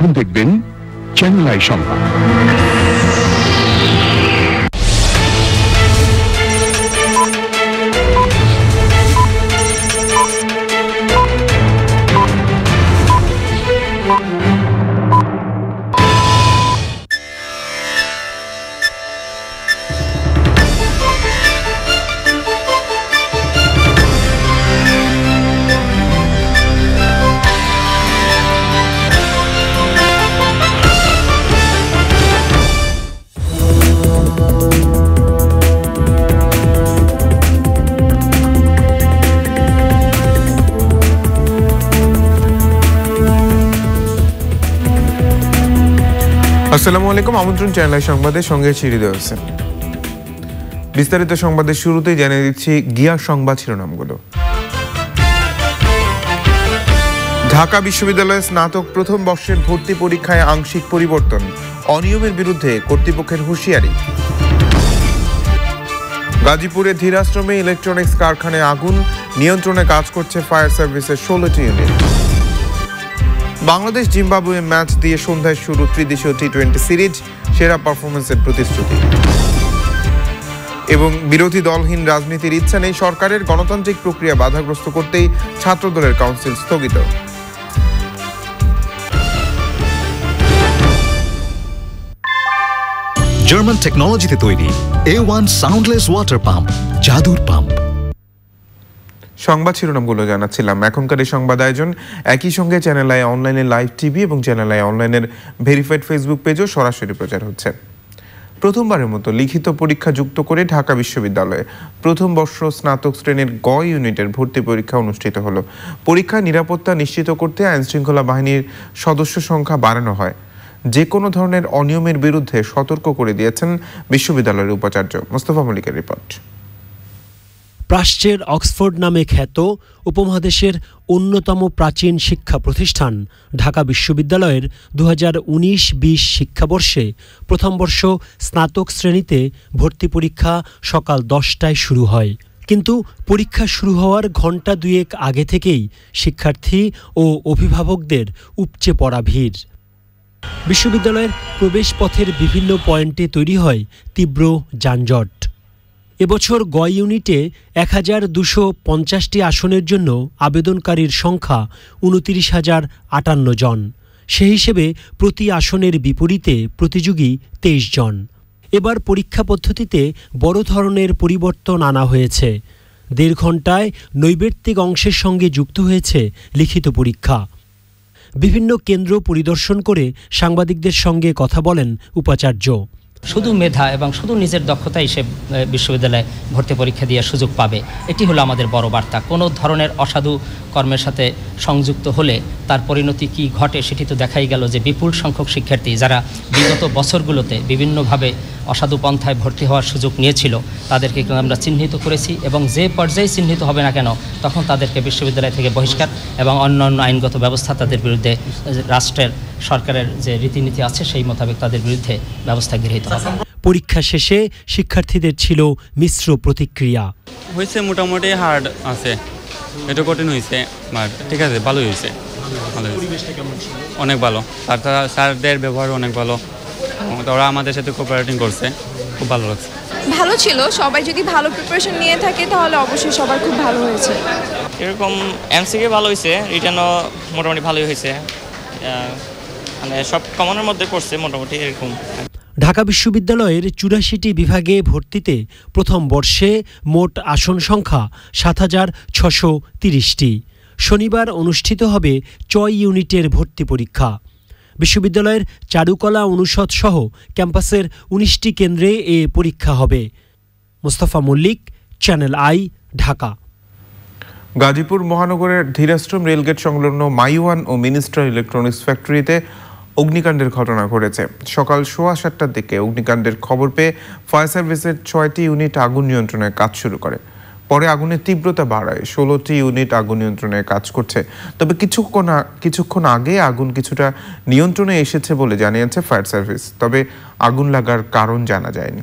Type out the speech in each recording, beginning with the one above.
không thể đến Chàng lại xong আসসালামু আলাইকুম আমন্ত্রণ চ্যানেলের সঙ্গে বিস্তারিত সংবাদের শুরুতেই জানিয়ে দিচ্ছি গিয়া সংবাদ শিরোনামগুলো ঢাকা বিশ্ববিদ্যালয়ের স্নাতক প্রথম বর্ষের ভর্তি পরীক্ষায় আংশিক পরিবর্তন অনিয়মের বিরুদ্ধে কর্তৃপক্ষের হুঁশিয়ারি গাজীপুরে ধীরাশ্রমে ইলেকট্রনিক্স কারখানায় আগুন নিয়ন্ত্রণে কাজ করছে ফায়ার সার্ভিসের ষোলোটি ইউনিট বাংলাদেশ জিম্বাবুয়ে ম্যাচ দিয়ে সন্ধ্যায় শুরু ত্রিদেশীয় টি টোয়েন্টি সিরিজ সেরা পারফরমেন্সের প্রতিশ্রুতি এবং বিরোধী দলহীন রাজনীতির ইচ্ছা নেই সরকারের গণতান্ত্রিক প্রক্রিয়া বাধাগ্রস্ত করতেই ছাত্রদলের কাউন্সিল স্থগিত জার্মান টেকনোলজিতে তৈরি A one soundless water pump জাদুর পাম্প সংবাদ শিরোনামগুলো জানাচ্ছিলাম এখনকার এই সংবাদ আয়োজন একই সঙ্গে চ্যানেল আয় অনলাইনে লাইভ টিভি এবং চ্যানেল আয় অনলাইনের ভেরিফাইড ফেসবুক পেজও সরাসরি প্রচার হচ্ছে প্রথমবারের মতো লিখিত পরীক্ষা যুক্ত করে ঢাকা বিশ্ববিদ্যালয়ে প্রথম বর্ষ স্নাতক শ্রেণীর গ ইউনিটের ভর্তি পরীক্ষা অনুষ্ঠিত হলো পরীক্ষার নিরাপত্তা নিশ্চিত করতে আইনশৃঙ্খলা বাহিনীর সদস্য সংখ্যা বাড়ানো হয় যে কোনো ধরনের অনিয়মের বিরুদ্ধে সতর্ক করে দিয়েছেন বিশ্ববিদ্যালয়ের উপাচার্য মোস্তফা মল্লিকের রিপোর্ট প্রাচ্যের অক্সফোর্ড নামে খ্যাত উপমহাদেশের অন্যতম প্রাচীন শিক্ষা প্রতিষ্ঠান ঢাকা বিশ্ববিদ্যালয়ের দু হাজার উনিশ বিশ শিক্ষাবর্ষে প্রথম বর্ষ স্নাতক শ্রেণীতে ভর্তি পরীক্ষা সকাল দশটায় শুরু হয় কিন্তু পরীক্ষা শুরু হওয়ার ঘণ্টা দুয়েক আগে থেকেই শিক্ষার্থী ও অভিভাবকদের উপচে পড়া ভিড় বিশ্ববিদ্যালয়ের প্রবেশ পথের বিভিন্ন পয়েন্টে তৈরি হয় তীব্র যানজট এবছর গ ইউনিটে এক হাজার দুশো পঞ্চাশটি আসনের জন্য আবেদনকারীর সংখ্যা উনতিরিশ হাজার আটান্ন জন সে হিসেবে প্রতি আসনের বিপরীতে প্রতিযোগী তেইশ জন এবার পরীক্ষা পদ্ধতিতে বড় ধরনের পরিবর্তন আনা হয়েছে দেড় ঘণ্টায় নৈবেত্তিক অংশের সঙ্গে যুক্ত হয়েছে লিখিত পরীক্ষা বিভিন্ন কেন্দ্র পরিদর্শন করে সাংবাদিকদের সঙ্গে কথা বলেন উপাচার্য শুধু মেধা এবং শুধু নিজের দক্ষতাই সে বিশ্ববিদ্যালয়ে ভর্তি পরীক্ষা দিয়ে সুযোগ পাবে এটি হলো আমাদের বড় বার্তা কোনো ধরনের অসাধু কর্মের সাথে সংযুক্ত হলে তার পরিণতি কি ঘটে সেটি তো দেখাই গেল যে বিপুল সংখ্যক শিক্ষার্থী যারা বিগত বছরগুলোতে বিভিন্নভাবে অসাধু পন্থায় ভর্তি হওয়ার সুযোগ নিয়েছিল তাদেরকে আমরা চিহ্নিত করেছি এবং যে পর্যায়ে চিহ্নিত হবে না কেন তখন তাদেরকে বিশ্ববিদ্যালয় থেকে বহিষ্কার এবং অন্য অন্য আইনগত ব্যবস্থা তাদের বিরুদ্ধে রাষ্ট্রের সরকারের যে রীতিনীতি আছে সেই মোতাবেক তাদের বিরুদ্ধে ব্যবস্থা গৃহীত পরীক্ষা শেষে শিক্ষার্থীদের ছিল মিশ্র প্রতিক্রিয়া হয়েছে মোটামুটি হার্ড আছে এটা কঠিন হয়েছে ঠিক আছে ভালোই হয়েছে অনেক ভালো আর তারা স্যারদের ব্যবহার অনেক ভালো ওরা আমাদের সাথে কোপারেটিং করছে খুব ভালো লাগছে ভালো ছিল সবাই যদি ভালো প্রিপারেশন নিয়ে থাকে তাহলে অবশ্যই সবার খুব ভালো হয়েছে এরকম এমসিকে ভালো হয়েছে রিটার্নও মোটামুটি ভালোই হয়েছে মানে সব কমনের মধ্যে করছে মোটামুটি এরকম ঢাকা বিশ্ববিদ্যালয়ের চুরাশিটি বিভাগে ভর্তিতে প্রথম বর্ষে মোট আসন সংখ্যা সাত হাজার ছশো তিরিশটি শনিবার অনুষ্ঠিত হবে ছয় ইউনিটের ভর্তি পরীক্ষা বিশ্ববিদ্যালয়ের চারুকলা অনুষদ সহ ক্যাম্পাসের উনিশটি কেন্দ্রে এ পরীক্ষা হবে মোস্তফা মল্লিক চ্যানেল আই ঢাকা গাজীপুর মহানগরের ধীরাশ্রম রেলগেট সংলগ্ন মাইওয়ান ও মিনিস্টার ইলেকট্রনিক্স ফ্যাক্টরিতে অগ্নিকাণ্ডের ঘটনা ঘটেছে সকাল সোয়া সাতটার দিকে অগ্নিকাণ্ডের খবর পেয়ে ফায়ার সার্ভিসের ছয়টি ইউনিট আগুন নিয়ন্ত্রণের কাজ শুরু করে পরে আগুনের তীব্রতা বাড়ায় ষোলোটি ইউনিট আগুন নিয়ন্ত্রণে কাজ করছে তবে কিছুক্ষণ কিছুক্ষণ আগে আগুন কিছুটা নিয়ন্ত্রণে এসেছে বলে জানিয়েছে ফায়ার সার্ভিস তবে আগুন লাগার কারণ জানা যায়নি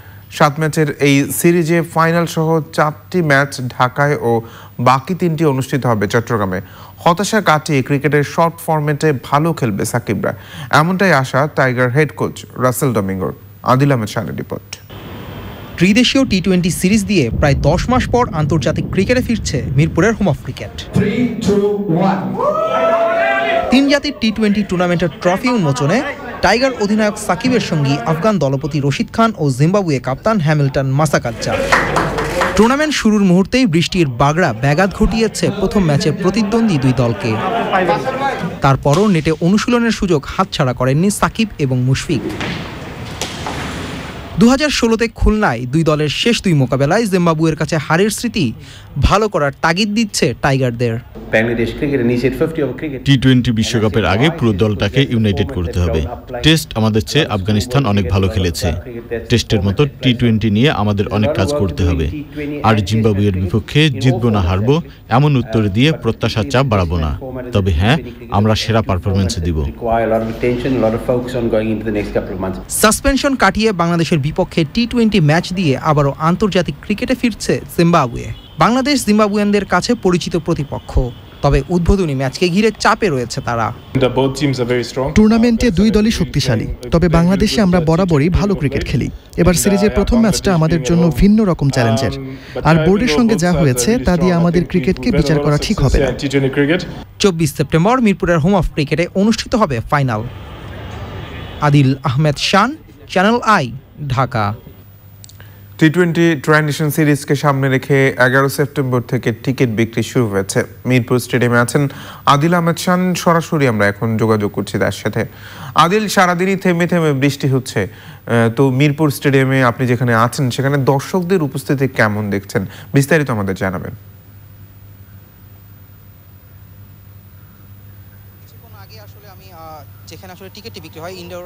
সাত ম্যাচের এই সিরিজে ফাইনাল সহ চারটি ম্যাচ ঢাকায় ও বাকি তিনটি অনুষ্ঠিত হবে চট্টগ্রামে হতাশা কাটিয়ে ক্রিকেটের শর্ট ফরম্যাটে ভালো খেলবে সাকিবরা এমনটাই আশা টাইগার হেড কোচ রাসেল ডমিঙ্গোর আদিল আহমেদ শাহের রিপোর্ট ত্রিদেশীয় টি টোয়েন্টি সিরিজ দিয়ে প্রায় দশ মাস পর আন্তর্জাতিক ক্রিকেটে ফিরছে মিরপুরের হোম অফ ক্রিকেট তিন জাতির টি টোয়েন্টি টুর্নামেন্টের ট্রফি উন্মোচনে টাইগার অধিনায়ক সাকিবের সঙ্গী আফগান দলপতি রশিদ খান ও জিম্বাবুয়ে কাপ্তান হ্যামিল্টন মাসাকাচ্চা টুর্নামেন্ট শুরুর মুহূর্তেই বৃষ্টির বাগড়া ব্যাঘাত ঘটিয়েছে প্রথম ম্যাচের প্রতিদ্বন্দ্বী দুই দলকে তারপরও নেটে অনুশীলনের সুযোগ হাতছাড়া করেননি সাকিব এবং মুশফিক দু হাজার ষোলোতে খুলনায় দুই দলের শেষ দুই মোকাবেলায় জিম্বাবুয়ের কাছে হারের স্মৃতি ভালো করার তাগিদ দিচ্ছে টাইগারদের টি টোয়েন্টি বিশ্বকাপের আগে পুরো দলটাকে ইউনাইটেড করতে হবে টেস্ট আমাদের চেয়ে আফগানিস্তান অনেক ভালো খেলেছে টেস্টের মতো টি টোয়েন্টি নিয়ে আমাদের অনেক কাজ করতে হবে আর জিম্বাবুয়ের বিপক্ষে জিতবো না হারবো এমন উত্তর দিয়ে প্রত্যাশার চাপ বাড়াবো না তবে হ্যাঁ আমরা সেরা পারফরমেন্স দিব সাসপেনশন কাটিয়ে বাংলাদেশের বিপক্ষে টি টোয়েন্টি ম্যাচ দিয়ে আবারও আন্তর্জাতিক ক্রিকেটে ফিরছে জিম্বাবুয়ে বাংলাদেশ জিম্বাবুয়ানদের কাছে পরিচিত প্রতিপক্ষ তবে উদ্বোধনী ম্যাচকে ঘিরে চাপে রয়েছে তারা টুর্নামেন্টে দুই দলই শক্তিশালী তবে বাংলাদেশে আমরা বরাবরই ভালো ক্রিকেট খেলি এবার সিরিজের প্রথম ম্যাচটা আমাদের জন্য ভিন্ন রকম চ্যালেঞ্জের আর বোর্ডের সঙ্গে যা হয়েছে তা দিয়ে আমাদের ক্রিকেটকে বিচার করা ঠিক হবে চব্বিশ সেপ্টেম্বর মিরপুরের হোম অফ ক্রিকেটে অনুষ্ঠিত হবে final Adil Ahmed Shan channel I Dhaka T twenty transition সিরিজকে সামনে রেখে এগারো সেপ্টেম্বর থেকে টিকিট বিক্রি শুরু হয়েছে মিরপুর স্টেডিয়ামে আছেন আদিল আহমেদ শান সরাসরি আমরা এখন যোগাযোগ করছি তার সাথে আদিল সারাদিনই থেমে থেমে বৃষ্টি হচ্ছে তো মিরপুর স্টেডিয়ামে আপনি যেখানে আছেন সেখানে দর্শকদের উপস্থিতি কেমন দেখছেন বিস্তারিত আমাদের জানাবেন যেখানে আসলে টিকিটটি বিক্রি হয় ইনডোর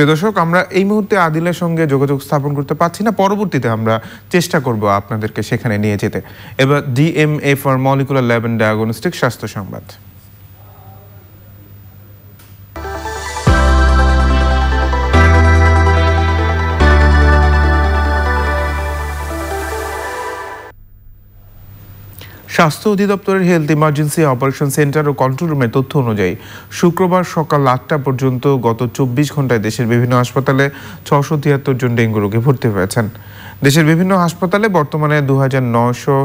প্রিয় দর্শক আমরা এই মুহূর্তে আদিলের সঙ্গে যোগাযোগ স্থাপন করতে পারছি না পরবর্তীতে আমরা চেষ্টা করব আপনাদেরকে সেখানে নিয়ে যেতে এবার DMA for molecular lab and diagnostic স্বাস্থ্য সংবাদ স্বাস্থ্য অধিদপ্তরের হেলথ ইমার্জেন্সি অপারেশন সেন্টার ও কন্ট্রোল রুমের তথ্য অনুযায়ী শুক্রবার সকাল আটটা পর্যন্ত গত চব্বিশ ঘন্টায় দেশের বিভিন্ন হাসপাতালে ছশো তিয়াত্তর জন ডেঙ্গু রোগী ভর্তি হয়েছেন দেশের বিভিন্ন হাসপাতালে বর্তমানে দু হাজার নশো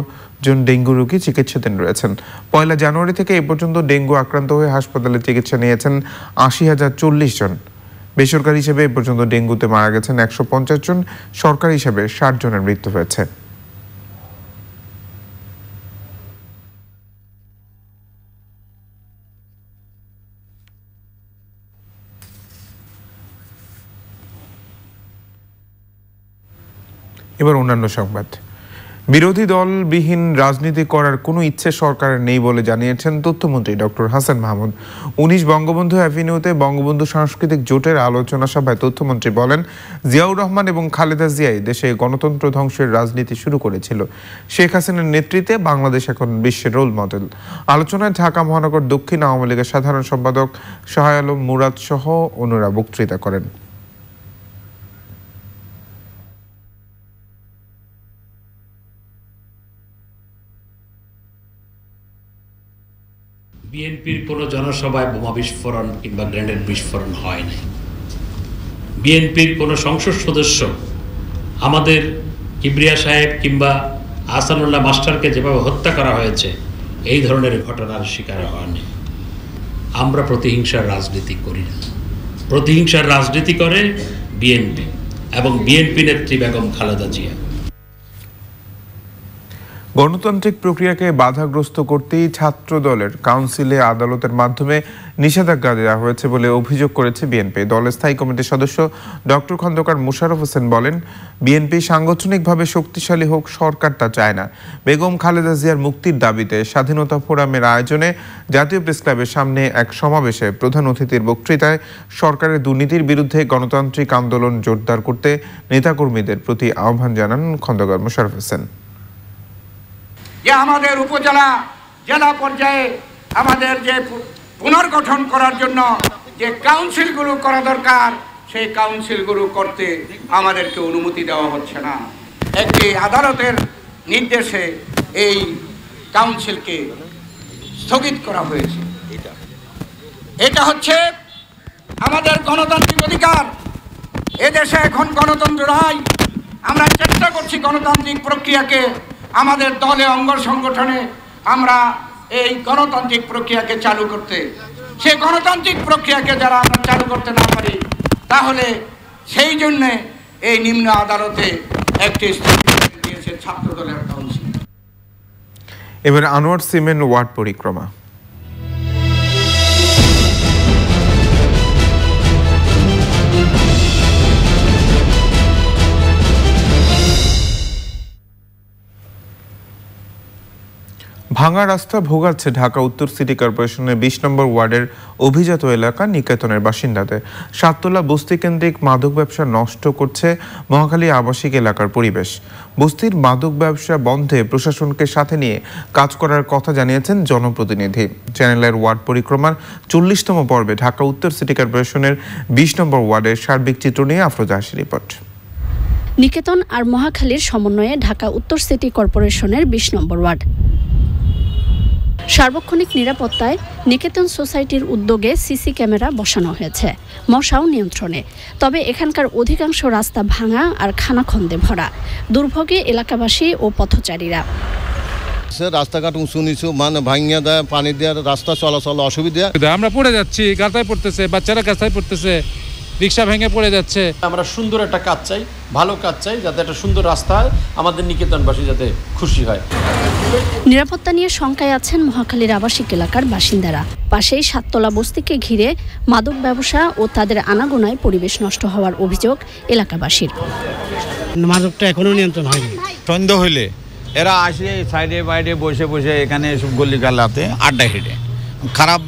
জন ডেঙ্গু রোগী চিকিৎসাধীন রয়েছেন পয়লা জানুয়ারি থেকে এ পর্যন্ত ডেঙ্গু আক্রান্ত হয়ে হাসপাতালে চিকিৎসা নিয়েছেন আশি হাজার চল্লিশ জন বেসরকারি হিসেবে এ পর্যন্ত ডেঙ্গুতে মারা গেছেন একশো পঞ্চাশ জন সরকারি হিসেবে ষাট জনের মৃত্যু হয়েছে এবার অন্যান্য সংবাদ বিরোধী দলবিহীন রাজনীতি করার কোনো ইচ্ছে সরকারের নেই বলে জানিয়েছেন তথ্যমন্ত্রী ডক্টর হাসান মাহমুদ উনিশ বঙ্গবন্ধু অ্যাভিনিউতে বঙ্গবন্ধু সাংস্কৃতিক জোটের আলোচনা সভায় তথ্যমন্ত্রী বলেন জিয়াউর রহমান এবং খালেদা জিয়াই দেশে গণতন্ত্র ধ্বংসের রাজনীতি শুরু করেছিল শেখ হাসিনার নেতৃত্বে বাংলাদেশ এখন বিশ্বের রোল মডেল আলোচনায় ঢাকা মহানগর দক্ষিণ আওয়ামী লীগের সাধারণ সম্পাদক সহায়ালম মুরাদ সহ অন্যরা বক্তৃতা করেন বিএনপির কোনো জনসভায় বোমা বিস্ফোরণ কিংবা গ্রেনেড বিস্ফোরণ হয় নাই বিএনপির কোনো সংসদ সদস্য আমাদের কিবরিয়া সাহেব কিংবা আহসানুল্লাহ মাস্টারকে যেভাবে হত্যা করা হয়েছে এই ধরনের ঘটনার শিকার হয়নি আমরা প্রতিহিংসার রাজনীতি করি না প্রতিহিংসার রাজনীতি করে বিএনপি এবং বিএনপি নেত্রী বেগম খালেদা জিয়া গণতান্ত্রিক প্রক্রিয়াকে বাধাগ্রস্ত করতেই ছাত্র দলের কাউন্সিলে আদালতের মাধ্যমে নিষেধাজ্ঞা দেওয়া হয়েছে বলে অভিযোগ করেছে বিএনপি দলের স্থায়ী কমিটির সদস্য ডক্টর খন্দকার মুশারফ হোসেন বলেন বিএনপি সাংগঠনিকভাবে শক্তিশালী হোক সরকার তা চায় না বেগম খালেদা জিয়ার মুক্তির দাবিতে স্বাধীনতা ফোরামের আয়োজনে জাতীয় প্রেসক্লাবের সামনে এক সমাবেশে প্রধান অতিথির বক্তৃতায় সরকারের দুর্নীতির বিরুদ্ধে গণতান্ত্রিক আন্দোলন জোরদার করতে নেতাকর্মীদের প্রতি আহ্বান জানান খন্দকার মুশারফ হোসেন যে আমাদের উপজেলা জেলা পর্যায়ে আমাদের যে পুনর্গঠন করার জন্য যে কাউন্সিলগুলো করা দরকার সেই কাউন্সিলগুলো করতে আমাদেরকে অনুমতি দেওয়া হচ্ছে না একটি আদালতের নির্দেশে এই কাউন্সিলকে স্থগিত করা হয়েছে এটা হচ্ছে আমাদের গণতান্ত্রিক অধিকার এদেশে এখন গণতন্ত্র নাই আমরা চেষ্টা করছি গণতান্ত্রিক প্রক্রিয়াকে আমাদের দলে অঙ্গ সংগঠনে আমরা এই গণতান্ত্রিক প্রক্রিয়াকে চালু করতে সে গণতান্ত্রিক প্রক্রিয়াকে যারা আমরা চালু করতে না পারি তাহলে সেই জন্যে এই নিম্ন আদালতে একটি দিয়েছে ছাত্র দলের কাউন্সিল এবার আনোয়ার সিমেন ওয়ার্ড পরিক্রমা ভাঙা রাস্তা ভোগাচ্ছে ঢাকা উত্তর সিটি কর্পোরেশনের বিশ নম্বর ওয়ার্ডের অভিজাত এলাকা নিকেতনের বাসিন্দাদের সাততলা বস্তি কেন্দ্রিক মাদক ব্যবসা নষ্ট করছে মহাখালী আবাসিক এলাকার পরিবেশ বস্তির মাদক ব্যবসা বন্ধে প্রশাসনকে সাথে নিয়ে কাজ করার কথা জানিয়েছেন জনপ্রতিনিধি চ্যানেলের ওয়ার্ড পরিক্রমার চল্লিশতম পর্বে ঢাকা উত্তর সিটি কর্পোরেশনের বিশ নম্বর ওয়ার্ডের সার্বিক চিত্র নিয়ে আফরোজা রিপোর্ট নিকেতন আর মহাখালীর সমন্বয়ে ঢাকা উত্তর সিটি কর্পোরেশনের বিশ নম্বর ওয়ার্ড সার্বক্ষণিক নিরাপত্তায় নিকেতন সোসাইটির উদ্যোগে সিসি ক্যামেরা বসানো হয়েছে মশাও নিয়ন্ত্রণে তবে এখানকার অধিকাংশ রাস্তা ভাঙা আর খানাখন্দে ভরা দুর্ভোগে এলাকাবাসী ও পথচারীরা রাস্তাঘাট উঁচু নিচু মানে ভাঙিয়া দেয় পানি দেওয়ার রাস্তা চলাচল অসুবিধা আমরা পড়ে যাচ্ছি গাছায় পড়তেছে বাচ্চারা গাছায় পড়তেছে রিক্সা ভেঙে পড়ে যাচ্ছে আমরা সুন্দর একটা কাজ চাই ভালো কাজ চাই যাতে একটা সুন্দর রাস্তা হয় আমাদের নিকেতনবাসী যাতে খুশি হয় নিরাপত্তা নিয়ে শঙ্কায় আছেন মহাখালীর আবাসিক এলাকার বাসিন্দারা পাশেই সাততলা বস্তিকে ঘিরে মাদক ব্যবসা ও তাদের আনাগোনায় পরিবেশ নষ্ট হওয়ার অভিযোগ এলাকাবাসীর মাদকটা এখনো নিয়ন্ত্রণ হয়নি সন্ধ্যা হইলে এরা আসে সাইডে বাইরে বসে বসে এখানে সব গলি গালাতে আড্ডা হেঁটে খারাপ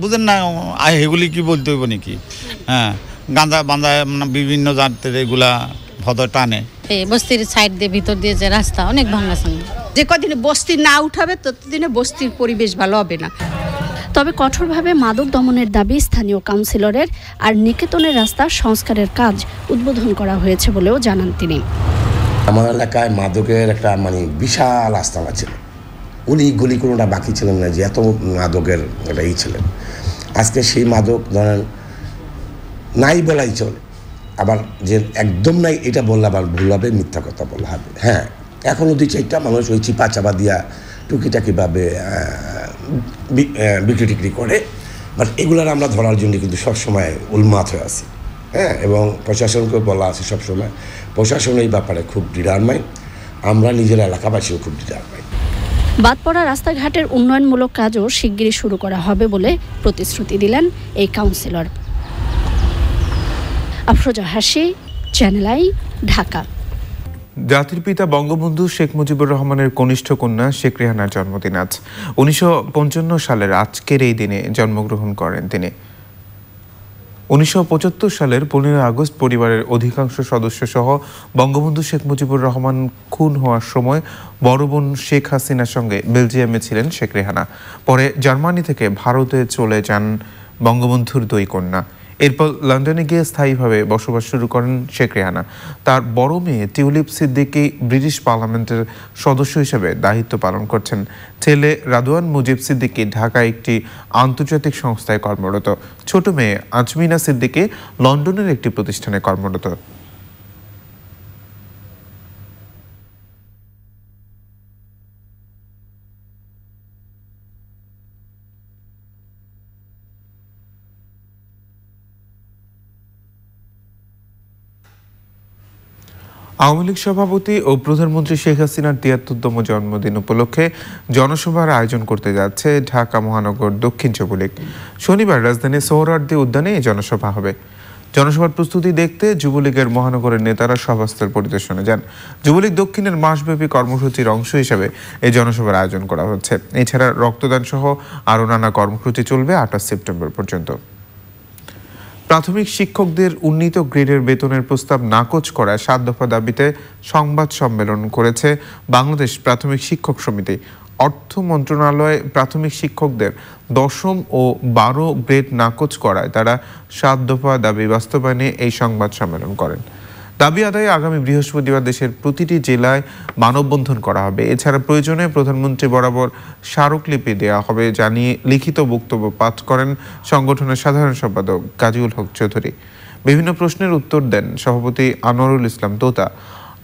বুঝেন না এগুলি কি বলতে হইব নাকি হ্যাঁ গাঁদা বাঁধা মানে বিভিন্ন জাতের এগুলা ভদর টানে বস্তির সাইড দিয়ে ভিতর দিয়ে যে রাস্তা অনেক ভাঙা সঙ্গে যে কদিন বস্তি না উঠাবে ততদিনে বস্তির পরিবেশ ভালো হবে না তবে কঠোরভাবে মাদক দমনের দাবি স্থানীয় কাউন্সিলরের আর নিকেতনের রাস্তার সংস্কারের কাজ উদ্বোধন করা হয়েছে বলেও জানান তিনি আমার এলাকায় মাদকের একটা মানে বিশাল আস্তানা ছিল উনি গুলি কোনোটা বাকি ছিলেন না যে এত মাদকের একটা ই ছিলেন আজকে সেই মাদক ধরেন নাই বলাই চলে আবার যে একদম নাই এটা বললে আবার ভুল হবে মিথ্যা কথা বলা হবে হ্যাঁ এখনও দুই চারটা মানুষ ওই চিপা চাপা দিয়া টুকিটাকিভাবে বিক্রি টিক্রি করে বাট এগুলার আমরা ধরার জন্য কিন্তু সবসময় উলমাত হয়ে আছি হ্যাঁ এবং প্রশাসনকেও বলা আছে সবসময় প্রশাসন এই ব্যাপারে খুব ডিডারমাই আমরা নিজের এলাকাবাসীও খুব ডিডারমাই বাদ পড়া রাস্তাঘাটের উন্নয়নমূলক কাজও শিগগিরই শুরু করা হবে বলে প্রতিশ্রুতি দিলেন এই কাউন্সিলর আফরোজা হাসি চ্যানেল আই ঢাকা জাতির পিতা বঙ্গবন্ধু শেখ মুজিবুর রহমানের কনিষ্ঠ কন্যা শেখ রেহানার জন্মদিন আজ উনিশশো সালের আজকের এই দিনে জন্মগ্রহণ করেন তিনি উনিশশো সালের পনেরো আগস্ট পরিবারের অধিকাংশ সদস্য সহ বঙ্গবন্ধু শেখ মুজিবুর রহমান খুন হওয়ার সময় বড় বোন শেখ হাসিনার সঙ্গে বেলজিয়ামে ছিলেন শেখ রেহানা পরে জার্মানি থেকে ভারতে চলে যান বঙ্গবন্ধুর দুই কন্যা এরপর লন্ডনে গিয়ে স্থায়ীভাবে বসবাস শুরু করেন শেখ রেহানা তার বড় মেয়ে টিউলিপ সিদ্দিকি ব্রিটিশ পার্লামেন্টের সদস্য হিসেবে দায়িত্ব পালন করছেন ছেলে রাদওয়ান মুজিব সিদ্দিকি ঢাকায় একটি আন্তর্জাতিক সংস্থায় কর্মরত ছোট মেয়ে আজমিনা সিদ্দিকি লন্ডনের একটি প্রতিষ্ঠানে কর্মরত আওয়ামী লীগ সভাপতি ও প্রধানমন্ত্রী শেখ হাসিনার তিয়াত্তরতম জন্মদিন উপলক্ষে জনসভার আয়োজন করতে যাচ্ছে ঢাকা মহানগর দক্ষিণ যুবলীগ শনিবার রাজধানী সৌরার্দি উদ্যানে এই জনসভা হবে জনসভার প্রস্তুতি দেখতে যুবলীগের মহানগরের নেতারা সভাস্থল পরিদর্শনে যান যুবলীগ দক্ষিণের মাসব্যাপী কর্মসূচির অংশ হিসেবে এই জনসভার আয়োজন করা হচ্ছে এছাড়া রক্তদান সহ আরও নানা কর্মসূচি চলবে আঠাশ সেপ্টেম্বর পর্যন্ত প্রাথমিক শিক্ষকদের উন্নীত গ্রেডের বেতনের প্রস্তাব নাকচ করায় সাত দফা দাবিতে সংবাদ সম্মেলন করেছে বাংলাদেশ প্রাথমিক শিক্ষক সমিতি অর্থ মন্ত্রণালয় প্রাথমিক শিক্ষকদের দশম ও বারো গ্রেড নাকচ করায় তারা সাত দফা দাবি বাস্তবায়নে এই সংবাদ সম্মেলন করেন দাবি আদায়ে আগামী বৃহস্পতিবার দেশের প্রতিটি জেলায় মানববন্ধন করা হবে এছাড়া প্রয়োজনে প্রধানমন্ত্রী বরাবর স্মারকলিপি দেওয়া হবে জানিয়ে লিখিত বক্তব্য পাঠ করেন সংগঠনের সাধারণ সম্পাদক কাজীউল হক চৌধুরী বিভিন্ন প্রশ্নের উত্তর দেন সভাপতি আনোয়ারুল ইসলাম তোতা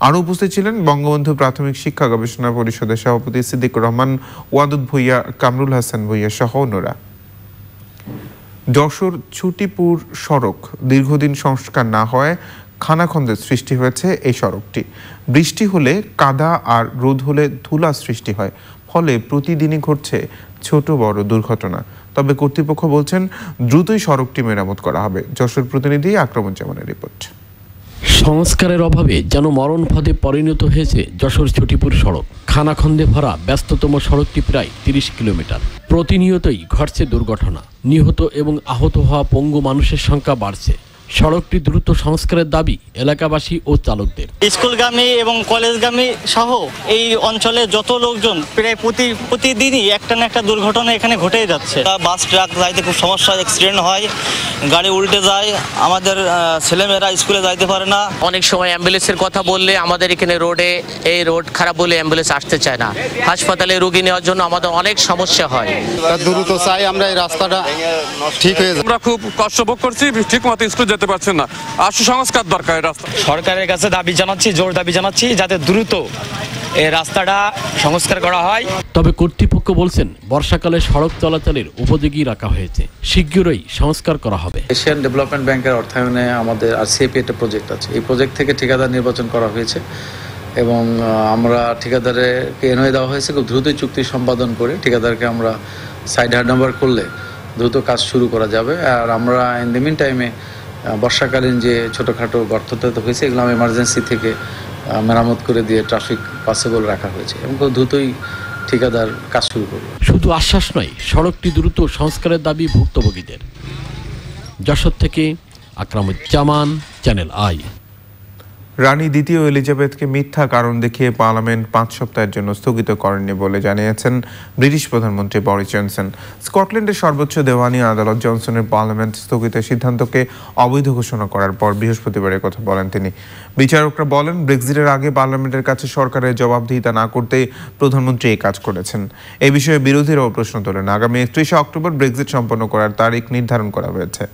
আরও উপস্থিত ছিলেন বঙ্গবন্ধু প্রাথমিক শিক্ষা গবেষণা পরিষদের সভাপতি সিদ্দিকুর রহমান ওয়াদুদ ভুইয়া কামরুল হাসান ভুইয়া সহ অন্যরা যশোর ছুটিপুর সড়ক দীর্ঘদিন সংস্কার না হয় খানাখন্দের সৃষ্টি হয়েছে এই সড়কটি বৃষ্টি হলে কাদা আর রোদ হলে ধুলা সৃষ্টি হয় ফলে প্রতিদিনই ঘটছে ছোট বড় দুর্ঘটনা তবে কর্তৃপক্ষ বলছেন দ্রুতই সড়কটি মেরামত করা হবে যশোর প্রতিনিধি আক্রমণজামানের রিপোর্ট সংস্কারের অভাবে যেন মরণ ফদে পরিণত হয়েছে যশোর ছুটিপুর সড়ক খানাখন্দে ভরা ব্যস্ততম সড়কটি প্রায় তিরিশ কিলোমিটার প্রতিনিয়তই ঘটছে দুর্ঘটনা নিহত এবং আহত হওয়া পঙ্গু মানুষের সংখ্যা বাড়ছে সড়কটি দ্রুত সংস্কারের দাবি এলাকাবাসী ও চালকদের স্কুলগামী এবং কলেজগামী সহ এই অঞ্চলে যত লোকজন প্রায় প্রতি প্রতিদিনই একটা না একটা দুর্ঘটনা এখানে ঘটেই যাচ্ছে বাস ট্রাক যাইতে খুব সমস্যা অ্যাক্সিডেন্ট হয় গাড়ি উল্টে যায় আমাদের ছেলেমেয়েরা স্কুলে যাইতে পারে না অনেক সময় অ্যাম্বুলেন্সের কথা বললে আমাদের এখানে রোডে এই রোড খারাপ বলে অ্যাম্বুলেন্স আসতে চায় না হাসপাতালে রোগী নেওয়ার জন্য আমাদের অনেক সমস্যা হয় দ্রুত চাই আমরা এই রাস্তাটা ঠিক হয়ে যায় আমরা খুব কষ্ট ভোগ করছি ঠিক মতো স্কুল যেতে পারছেন না আশু সংস্কার দরকার রাস্তা সরকারের কাছে দাবি জানাচ্ছি জোর দাবি জানাচ্ছি যাতে দ্রুত এই রাস্তাটা সংস্কার করা হয় তবে কর্তৃপক্ষ বলছেন বর্ষাকালে সড়ক চলাচলের উপযোগী রাখা হয়েছে শীঘ্রই সংস্কার করা হবে এশিয়ান ডেভেলপমেন্ট ব্যাংকের অর্থায়নে আমাদের আর সিএপি একটা প্রজেক্ট আছে এই প্রজেক্ট থেকে ঠিকাদার নির্বাচন করা হয়েছে এবং আমরা ঠিকাদারকে এনওয়ে দেওয়া হয়েছে খুব দ্রুতই চুক্তি সম্পাদন করে ঠিকাদারকে আমরা সাইড হার্ড নাম্বার করলে দ্রুত কাজ শুরু করা যাবে আর আমরা ইন দ্য মিন টাইমে বর্ষাকালীন যে ছোটোখাটো গর্ত হয়েছে এগুলো আমি এমার্জেন্সি থেকে মেরামত করে দিয়ে ট্রাফিক পাসেবল রাখা হয়েছে এবং দ্রুতই ঠিকাদার কাজ শুরু করবে শুধু আশ্বাস নয় সড়কটি দ্রুত সংস্কারের দাবি ভুক্তভোগীদের যশোর থেকে আকরামুজ্জামান চ্যানেল আই রানী দ্বিতীয় এলিজাবেথকে মিথ্যা কারণ দেখিয়ে পার্লামেন্ট পাঁচ সপ্তাহের জন্য স্থগিত করেননি বলে জানিয়েছেন ব্রিটিশ প্রধানমন্ত্রী বরিস জনসন স্কটল্যান্ডের সর্বোচ্চ দেওয়ানি আদালত জনসনের পার্লামেন্ট স্থগিতের সিদ্ধান্তকে অবৈধ ঘোষণা করার পর বৃহস্পতিবার কথা বলেন তিনি বিচারকরা বলেন ব্রেক্সিটের আগে পার্লামেন্টের কাছে সরকারের জবাবদিহিতা না করতে প্রধানমন্ত্রী এই কাজ করেছেন এ বিষয়ে বিরোধীরাও প্রশ্ন তোলেন আগামী একত্রিশে অক্টোবর ব্রেক্সিট সম্পন্ন করার তারিখ নির্ধারণ করা হয়েছে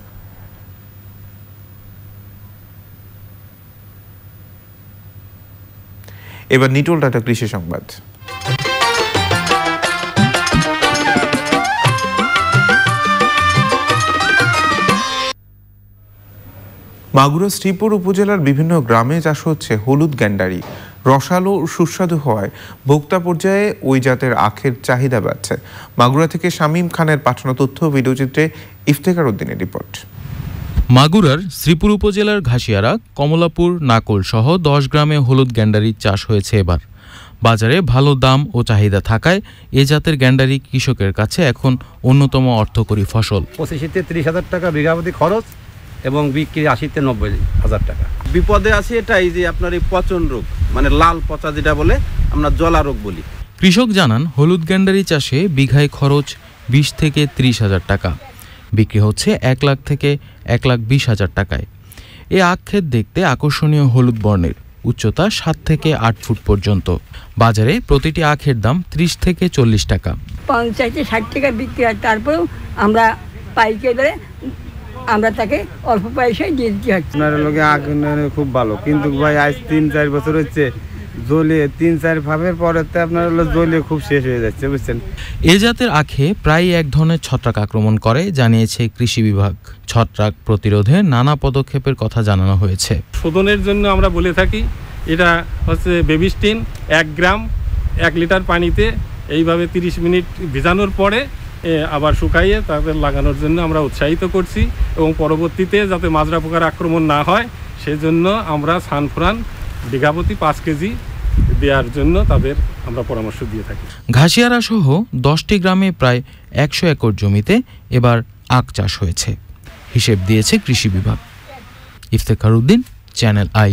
এবার নিটল টাটা কৃষি সংবাদ মাগুরা শ্রীপুর উপজেলার বিভিন্ন গ্রামে চাষ হচ্ছে হলুদ গ্যান্ডারি রসালো সুস্বাদু হওয়ায় ভোক্তা পর্যায়ে ওই জাতের আখের চাহিদা বাড়ছে মাগুরা থেকে শামীম খানের পাঠানো তথ্য ভিডিওচিত্রে ইফতেকার উদ্দিনের রিপোর্ট মাগুরার শ্রীপুর উপজেলার ঘাসিয়ারা কমলাপুর নাকল সহ দশ গ্রামে হলুদ গ্যান্ডারির চাষ হয়েছে এবার বাজারে ভালো দাম ও চাহিদা থাকায় এ জাতের গ্যান্ডারি কৃষকের কাছে এখন অন্যতম অর্থকরী ফসল পঁচিশিতে ত্রিশ হাজার টাকা বিঘাপতি খরচ এবং বিক্রি আশিতে নব্বই হাজার টাকা বিপদে আছে এটাই যে আপনার এই পচন রোগ মানে লাল পচা যেটা বলে আমরা জলা রোগ বলি কৃষক জানান হলুদ গ্যান্ডারি চাষে বিঘায় খরচ বিশ থেকে ত্রিশ হাজার টাকা বিক্রি হচ্ছে এক লাখ থেকে এক লাখ বিশ হাজার টাকায় এ আক্ষেত দেখতে আকর্ষণীয় হলুদ বর্ণের উচ্চতা সাত থেকে আট ফুট পর্যন্ত বাজারে প্রতিটি আখের দাম ত্রিশ থেকে চল্লিশ টাকা পঞ্চাশে ষাট টাকা বিক্রি হয় তারপরেও আমরা পাইকে ধরে আমরা তাকে অল্প পয়সায় দিয়ে দিতে হচ্ছে আপনার লোকে আখ খুব ভালো কিন্তু ভাই আজ তিন চার বছর হচ্ছে জলে তিন চার ভাবের পরেতে আপনার হলো জলে খুব শেষ হয়ে যাচ্ছে বুঝছেন এ জাতের আখে প্রায় এক ধরনের ছত্রাক আক্রমণ করে জানিয়েছে কৃষি বিভাগ ছত্রাক প্রতিরোধে নানা পদক্ষেপের কথা জানানো হয়েছে শোধনের জন্য আমরা বলে থাকি এটা হচ্ছে বেবিস্টিন এক গ্রাম এক লিটার পানিতে এইভাবে তিরিশ মিনিট ভিজানোর পরে আবার শুকাইয়ে তাদের লাগানোর জন্য আমরা উৎসাহিত করছি এবং পরবর্তীতে যাতে মাজরা পোকার আক্রমণ না হয় সেজন্য আমরা সানফ্রান বিঘাপতি পাঁচ কেজি দেওয়ার জন্য তাদের আমরা পরামর্শ দিয়ে থাকি ঘাসিয়ারা সহ দশটি গ্রামে প্রায় একশো একর জমিতে এবার আখ চাষ হয়েছে হিসেব দিয়েছে কৃষি বিভাগ ইফতেখার উদ্দিন চ্যানেল আই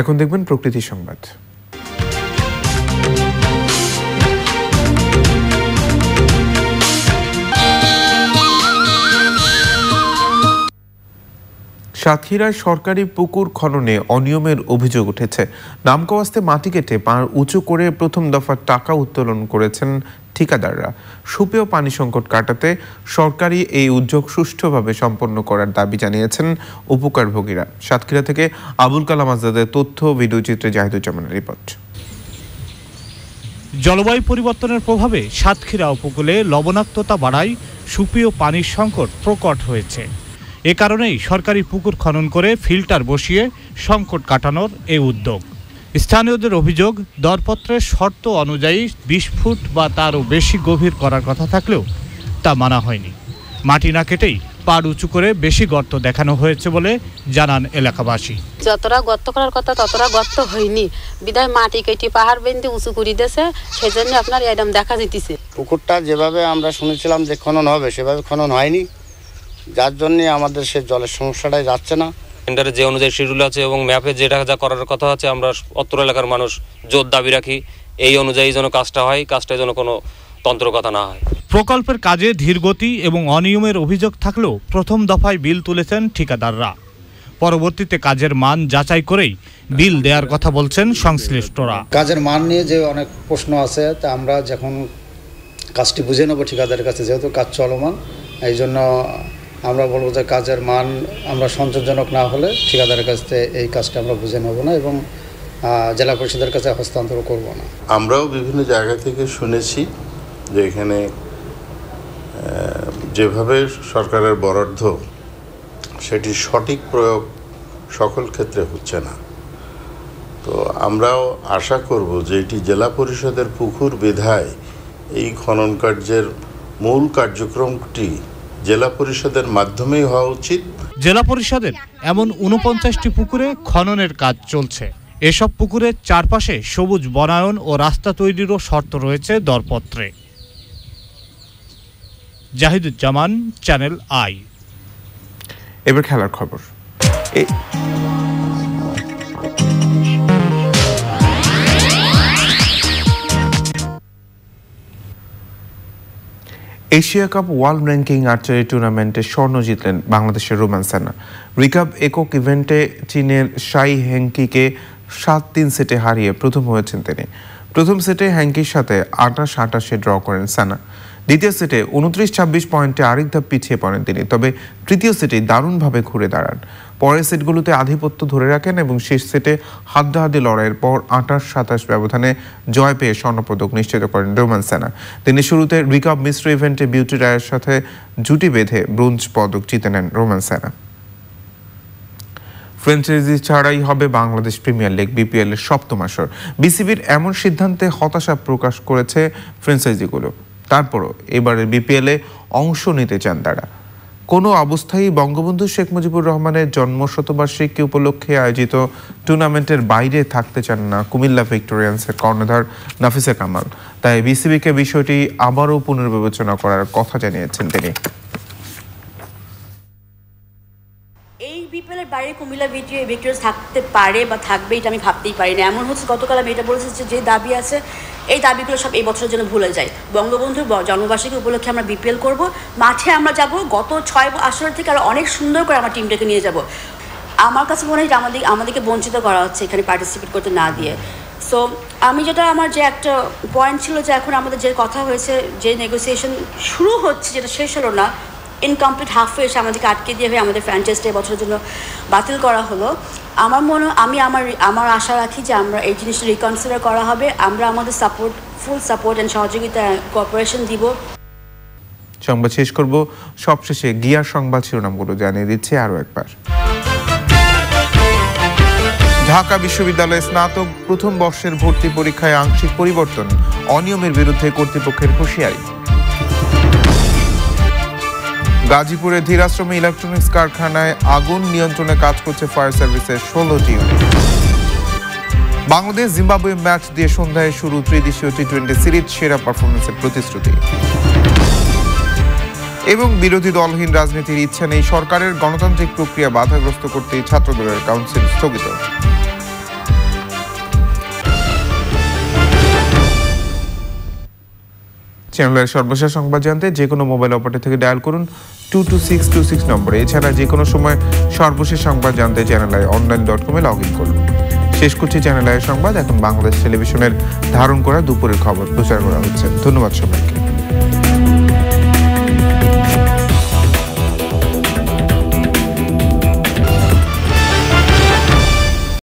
এখন দেখবেন প্রকৃতি সংবাদ সাথীরা সরকারি পুকুর খননে অনিয়মের অভিযোগ উঠেছে নামকাওয়াস্তে মাটি কেটে পাঁড় উঁচু করে প্রথম দফার টাকা উত্তোলন করেছেন ঠিকাদাররা সুপেয় পানি সংকট কাটাতে সরকারি এই উদ্যোগ সুষ্ঠুভাবে সম্পন্ন করার দাবি জানিয়েছেন উপকারভোগীরা সাতক্ষীরা থেকে আবুল কালাম আজাদের তথ্য ভিডিওচিত্রে জাহিদুজ্জামানের রিপোর্ট জলবায়ু পরিবর্তনের প্রভাবে সাতক্ষীরা উপকূলে লবণাক্ততা বাড়ায় সুপেয় পানির সংকট প্রকট হয়েছে এ কারণেই সরকারি পুকুর খনন করে ফিল্টার বসিয়ে সংকট কাটানোর এই উদ্যোগ স্থানীয়দের অভিযোগ দরপত্রের শর্ত অনুযায়ী বিশ ফুট বা তারও বেশি গভীর করার কথা থাকলেও তা মানা হয়নি মাটি না কেটেই পাড় উঁচু করে বেশি গর্ত দেখানো হয়েছে বলে জানান এলাকাবাসী যতটা গর্ত করার কথা ততটা গর্ত হয়নি বিদায় মাটি কেটে পাহাড় বেঁধে উঁচু করে দিয়েছে সেজন্য আপনার এরম দেখা যেতেছে পুকুরটা যেভাবে আমরা শুনেছিলাম যে খনন হবে সেভাবে খনন হয়নি যার জন্যে আমাদের সে জলের সমস্যাটাই যাচ্ছে না টেন্ডারে যে অনুযায়ী শিডিউল আছে এবং ম্যাপে যেটা যা করার কথা আছে আমরা অত্র এলাকার মানুষ জোর দাবি রাখি এই অনুযায়ী যেন কাজটা হয় কাজটা যেন কোনো তন্ত্র কথা না হয় প্রকল্পের কাজে ধীরগতি এবং অনিয়মের অভিযোগ থাকলেও প্রথম দফায় বিল তুলেছেন ঠিকাদাররা পরবর্তীতে কাজের মান যাচাই করেই বিল দেওয়ার কথা বলছেন সংশ্লিষ্টরা কাজের মান নিয়ে যে অনেক প্রশ্ন আছে তা আমরা যখন কাজটি বুঝে নেব ঠিকাদারের কাছে যেহেতু কাজ চলমান এই জন্য আমরা বলবো যে কাজের মান আমরা সন্তোষজনক না হলে ঠিকাদারের কাছ থেকে এই কাজটা আমরা বুঝে নেব না এবং জেলা পরিষদের কাছে হস্তান্তর করব না আমরাও বিভিন্ন জায়গা থেকে শুনেছি যে এখানে যেভাবে সরকারের বরাদ্দ সেটি সঠিক প্রয়োগ সকল ক্ষেত্রে হচ্ছে না তো আমরাও আশা করব যে এটি জেলা পরিষদের পুকুর বেধায় এই খনন কার্যের মূল কার্যক্রমটি জেলা পরিষদের মাধ্যমেই হওয়া উচিত জেলা পরিষদের এমন উনপঞ্চাশটি পুকুরে খননের কাজ চলছে এসব পুকুরের চারপাশে সবুজ বনায়ন ও রাস্তা তৈরিরও শর্ত রয়েছে দরপত্রে জাহিদুজ্জামান চ্যানেল আই এবার খেলার খবর Asia cup world ranking archery টুর্নামেন্টে স্বর্ণ জিতলেন বাংলাদেশের রোমান সেনা রিকাপ একক ইভেন্টে চীনের সাই হ্যাঙ্কিকে সাত তিন সেটে হারিয়ে প্রথম হয়েছেন তিনি প্রথম সেটে হ্যাঙ্কির সাথে আটাশ আটাশে ড্র করেন সানা দ্বিতীয় সেটে উনত্রিশ ছাব্বিশ পয়েন্টে আরেক ধাপ পিছিয়ে পড়েন তিনি তবে তৃতীয় সেটে দারুণভাবে ঘুরে দাঁড়ান পরের সেটগুলোতে আধিপত্য ধরে রাখেন এবং শেষ সেটে হাড্ডাহাড্ডি লড়াইয়ের পর আঠাশ সাতাশ ব্যবধানে জয় পেয়ে স্বর্ণপদক নিশ্চিত করেন রোমান সেনা তিনি শুরুতে রিকাব মিশ্র ইভেন্টে বিউটি রায়ের সাথে জুটি বেঁধে ব্রোঞ্জ পদক জিতে নেন রোমান সেনা ফ্রেঞ্চাইজি ছাড়াই হবে বাংলাদেশ প্রিমিয়ার লিগ বিপিএল এর সপ্তম আসর বিসিবির এমন সিদ্ধান্তে হতাশা প্রকাশ করেছে ফ্রেঞ্চাইজিগুলো তারপরও এবারের বিপিএলে অংশ নিতে চান তারা কোনো অবস্থায় বঙ্গবন্ধু শেখ মুজিবুর রহমানের জন্ম শতবার্ষিকী উপলক্ষে আয়োজিত টুর্নামেন্টের বাইরে থাকতে চান না কুমিল্লা ভিক্টোরিয়ান্সের কর্ণধার নাফিসা কামাল তাই বিসিবিকে বিষয়টি আবারও পুনর্বিবেচনা করার কথা জানিয়েছেন তিনি আমাদের বাইরে কুমিল্লা ভিডিও ভিক্টোরিয়াস থাকতে পারে বা থাকবে এটা আমি ভাবতেই পারি না এমন হচ্ছে গতকাল আমি এটা বলেছি যে যে দাবি আছে এই দাবিগুলো সব এই বছরের জন্য ভুলে যায় বঙ্গবন্ধুর জন্মবার্ষিকী উপলক্ষে আমরা বিপিএল করব মাঠে আমরা যাব গত ছয় আসরের থেকে আরও অনেক সুন্দর করে আমার টিমটাকে নিয়ে যাব আমার কাছে মনে হয় আমাদের আমাদেরকে বঞ্চিত করা হচ্ছে এখানে পার্টিসিপেট করতে না দিয়ে সো আমি যেটা আমার যে একটা পয়েন্ট ছিল যে এখন আমাদের যে কথা হয়েছে যে নেগোসিয়েশন শুরু হচ্ছে যেটা শেষ হলো না ইনকমপ্লিট ওয়ে এসে আমাদেরকে আটকে দিয়ে আমাদের ফ্র্যাঞ্চাইজটা বছরের জন্য বাতিল করা হলো আমার মনে আমি আমার আমার আশা রাখি যে আমরা এই জিনিসটা রিকনসিডার করা হবে আমরা আমাদের সাপোর্ট ফুল সাপোর্ট অ্যান্ড সহযোগিতা কোঅপারেশন দিব সংবাদ শেষ করব সবশেষে গিয়ার সংবাদ শিরোনামগুলো জানিয়ে দিচ্ছি আরও একবার ঢাকা বিশ্ববিদ্যালয়ে স্নাতক প্রথম বর্ষের ভর্তি পরীক্ষায় আংশিক পরিবর্তন অনিয়মের বিরুদ্ধে কর্তৃপক্ষের হুঁশিয়ারি গাজীপুরে ধীরাশ্রমে ইলেকট্রনিক্স কারখানায় আগুন নিয়ন্ত্রণে কাজ করছে ফায়ার সার্ভিসের ষোলোটি বাংলাদেশ জিম্বাবুয়ে ম্যাচ দিয়ে সন্ধ্যায় শুরু ত্রিদেশীয় টি টোয়েন্টি সিরিজ সেরা পারফরমেন্সের প্রতিশ্রুতি এবং বিরোধী দলহীন রাজনীতির ইচ্ছা নেই সরকারের গণতান্ত্রিক প্রক্রিয়া বাধাগ্রস্ত করতে ছাত্রদলের কাউন্সিল স্থগিত চ্যানেলের সর্বশেষ সংবাদ জানতে যে কোনো মোবাইল অপারেটর থেকে ডায়াল করুন two two six two six নম্বরে এছাড়া যে কোনো সময় সর্বশেষ সংবাদ জানতে চ্যানেল অনলাইন ডট কমে লগ ইন করুন শেষ করছি চ্যানেল সংবাদ এখন বাংলাদেশ টেলিভিশনের ধারণ করা দুপুরের খবর প্রচার করা হচ্ছে ধন্যবাদ সবাইকে